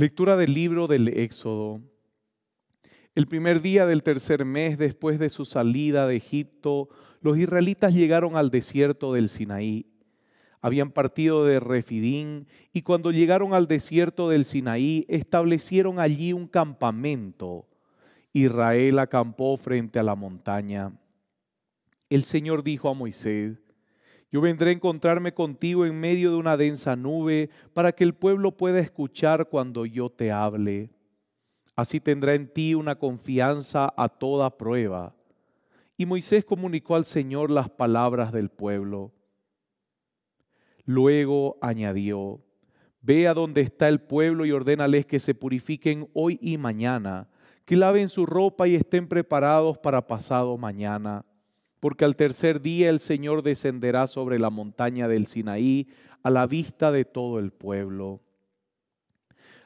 Lectura del libro del Éxodo. El primer día del tercer mes después de su salida de Egipto, los israelitas llegaron al desierto del Sinaí. Habían partido de Refidín y cuando llegaron al desierto del Sinaí establecieron allí un campamento. Israel acampó frente a la montaña. El Señor dijo a Moisés, yo vendré a encontrarme contigo en medio de una densa nube para que el pueblo pueda escuchar cuando yo te hable. Así tendrá en ti una confianza a toda prueba. Y Moisés comunicó al Señor las palabras del pueblo. Luego añadió, Ve a donde está el pueblo y ordénales que se purifiquen hoy y mañana, que laven su ropa y estén preparados para pasado mañana porque al tercer día el Señor descenderá sobre la montaña del Sinaí a la vista de todo el pueblo.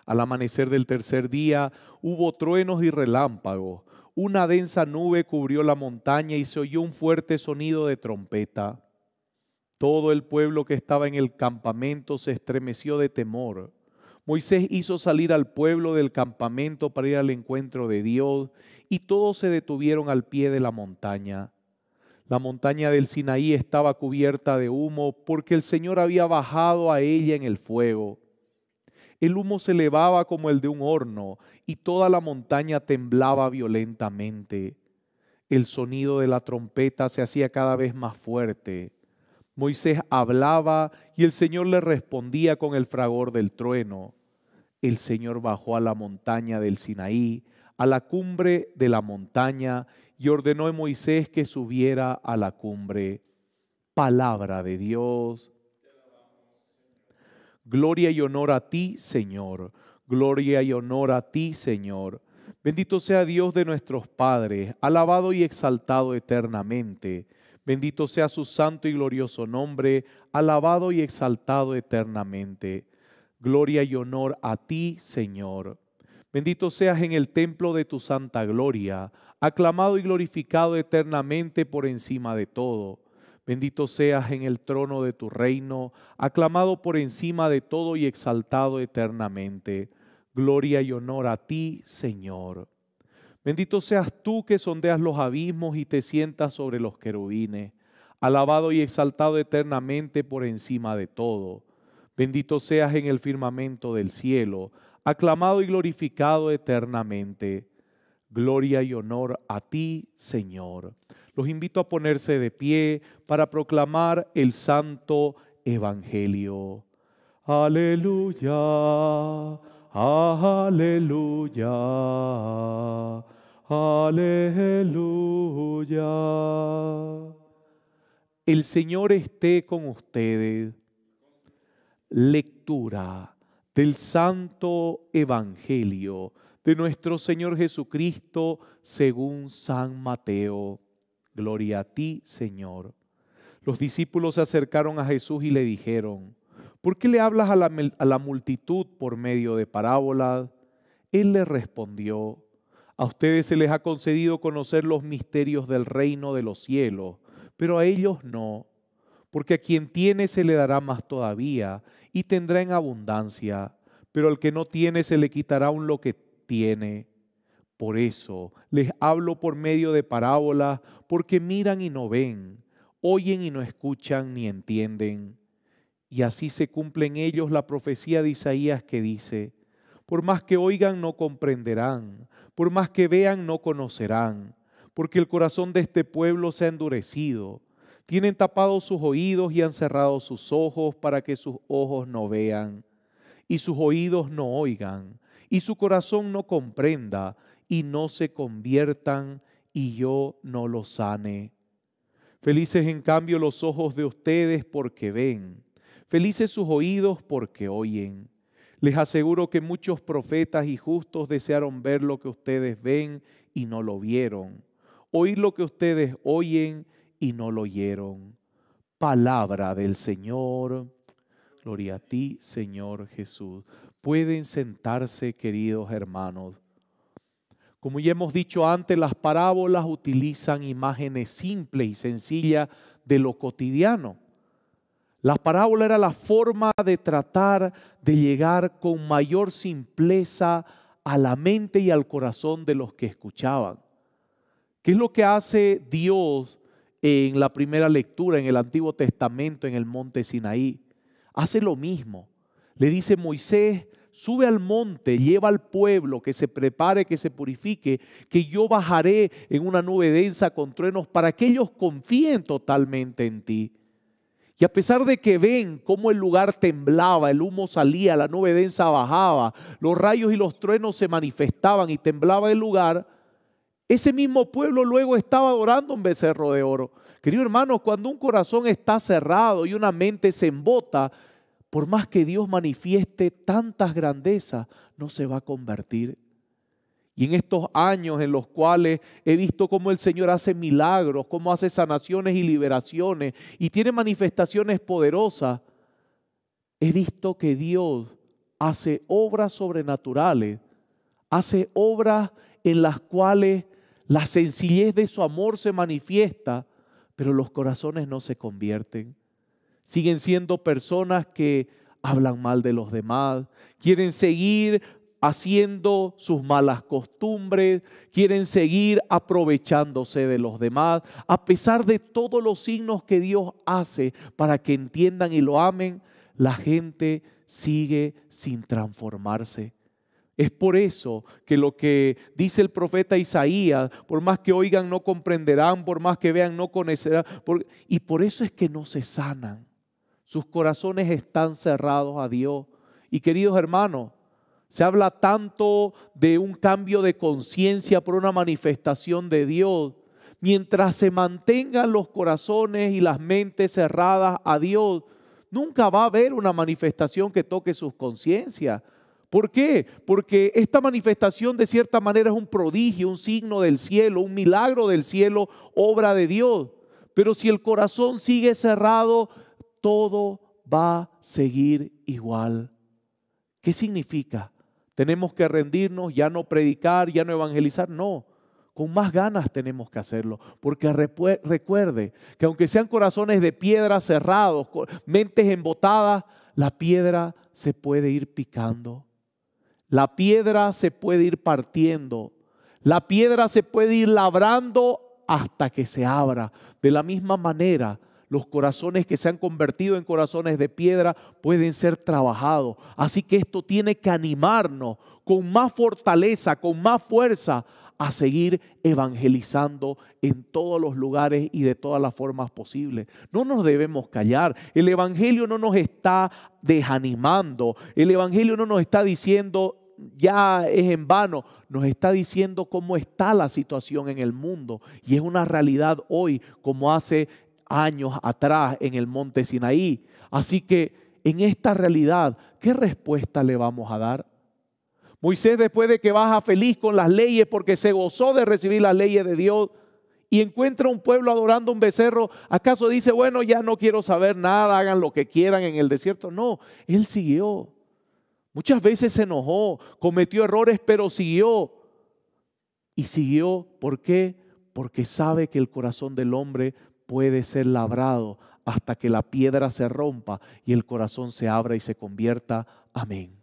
Al amanecer del tercer día hubo truenos y relámpagos. Una densa nube cubrió la montaña y se oyó un fuerte sonido de trompeta. Todo el pueblo que estaba en el campamento se estremeció de temor. Moisés hizo salir al pueblo del campamento para ir al encuentro de Dios y todos se detuvieron al pie de la montaña. La montaña del Sinaí estaba cubierta de humo porque el Señor había bajado a ella en el fuego. El humo se elevaba como el de un horno y toda la montaña temblaba violentamente. El sonido de la trompeta se hacía cada vez más fuerte. Moisés hablaba y el Señor le respondía con el fragor del trueno. El Señor bajó a la montaña del Sinaí, a la cumbre de la montaña, y ordenó a Moisés que subiera a la cumbre. Palabra de Dios. Gloria y honor a ti, Señor. Gloria y honor a ti, Señor. Bendito sea Dios de nuestros padres, alabado y exaltado eternamente. Bendito sea su santo y glorioso nombre, alabado y exaltado eternamente. Gloria y honor a ti, Señor. Bendito seas en el templo de tu santa gloria, aclamado y glorificado eternamente por encima de todo. Bendito seas en el trono de tu reino, aclamado por encima de todo y exaltado eternamente. Gloria y honor a ti, Señor. Bendito seas tú que sondeas los abismos y te sientas sobre los querubines, alabado y exaltado eternamente por encima de todo. Bendito seas en el firmamento del cielo, aclamado y glorificado eternamente. Gloria y honor a ti, Señor. Los invito a ponerse de pie para proclamar el santo Evangelio. Aleluya, aleluya, aleluya. El Señor esté con ustedes. Lectura del Santo Evangelio de nuestro Señor Jesucristo según San Mateo. Gloria a ti, Señor. Los discípulos se acercaron a Jesús y le dijeron, ¿por qué le hablas a la, la multitud por medio de parábolas? Él les respondió, a ustedes se les ha concedido conocer los misterios del reino de los cielos, pero a ellos no porque a quien tiene se le dará más todavía y tendrá en abundancia, pero al que no tiene se le quitará aún lo que tiene. Por eso les hablo por medio de parábolas, porque miran y no ven, oyen y no escuchan ni entienden. Y así se cumple en ellos la profecía de Isaías que dice, por más que oigan no comprenderán, por más que vean no conocerán, porque el corazón de este pueblo se ha endurecido tienen tapados sus oídos y han cerrado sus ojos para que sus ojos no vean y sus oídos no oigan y su corazón no comprenda y no se conviertan y yo no los sane. Felices en cambio los ojos de ustedes porque ven, felices sus oídos porque oyen. Les aseguro que muchos profetas y justos desearon ver lo que ustedes ven y no lo vieron, oír lo que ustedes oyen y no lo oyeron. Palabra del Señor. Gloria a ti, Señor Jesús. Pueden sentarse, queridos hermanos. Como ya hemos dicho antes, las parábolas utilizan imágenes simples y sencillas de lo cotidiano. La parábola era la forma de tratar de llegar con mayor simpleza a la mente y al corazón de los que escuchaban. ¿Qué es lo que hace Dios en la primera lectura en el Antiguo Testamento en el monte Sinaí. Hace lo mismo. Le dice Moisés, sube al monte, lleva al pueblo, que se prepare, que se purifique, que yo bajaré en una nube densa con truenos para que ellos confíen totalmente en ti. Y a pesar de que ven cómo el lugar temblaba, el humo salía, la nube densa bajaba, los rayos y los truenos se manifestaban y temblaba el lugar, ese mismo pueblo luego estaba adorando un becerro de oro. Querido hermano, cuando un corazón está cerrado y una mente se embota, por más que Dios manifieste tantas grandezas, no se va a convertir. Y en estos años en los cuales he visto cómo el Señor hace milagros, cómo hace sanaciones y liberaciones y tiene manifestaciones poderosas, he visto que Dios hace obras sobrenaturales, hace obras en las cuales la sencillez de su amor se manifiesta, pero los corazones no se convierten. Siguen siendo personas que hablan mal de los demás, quieren seguir haciendo sus malas costumbres, quieren seguir aprovechándose de los demás, a pesar de todos los signos que Dios hace para que entiendan y lo amen, la gente sigue sin transformarse. Es por eso que lo que dice el profeta Isaías, por más que oigan no comprenderán, por más que vean no conocerán, y por eso es que no se sanan. Sus corazones están cerrados a Dios. Y queridos hermanos, se habla tanto de un cambio de conciencia por una manifestación de Dios. Mientras se mantengan los corazones y las mentes cerradas a Dios, nunca va a haber una manifestación que toque sus conciencias. ¿Por qué? Porque esta manifestación de cierta manera es un prodigio, un signo del cielo, un milagro del cielo, obra de Dios. Pero si el corazón sigue cerrado, todo va a seguir igual. ¿Qué significa? Tenemos que rendirnos, ya no predicar, ya no evangelizar, no con más ganas tenemos que hacerlo. Porque recuerde que aunque sean corazones de piedra cerrados, mentes embotadas, la piedra se puede ir picando. La piedra se puede ir partiendo, la piedra se puede ir labrando hasta que se abra. De la misma manera, los corazones que se han convertido en corazones de piedra pueden ser trabajados. Así que esto tiene que animarnos con más fortaleza, con más fuerza a seguir evangelizando en todos los lugares y de todas las formas posibles. No nos debemos callar. El Evangelio no nos está desanimando. El Evangelio no nos está diciendo ya es en vano, nos está diciendo cómo está la situación en el mundo. Y es una realidad hoy como hace años atrás en el monte Sinaí. Así que en esta realidad, ¿qué respuesta le vamos a dar? Moisés después de que baja feliz con las leyes porque se gozó de recibir las leyes de Dios y encuentra un pueblo adorando un becerro, ¿acaso dice, bueno, ya no quiero saber nada, hagan lo que quieran en el desierto? No, él siguió. Muchas veces se enojó, cometió errores, pero siguió. Y siguió, ¿por qué? Porque sabe que el corazón del hombre puede ser labrado hasta que la piedra se rompa y el corazón se abra y se convierta. Amén.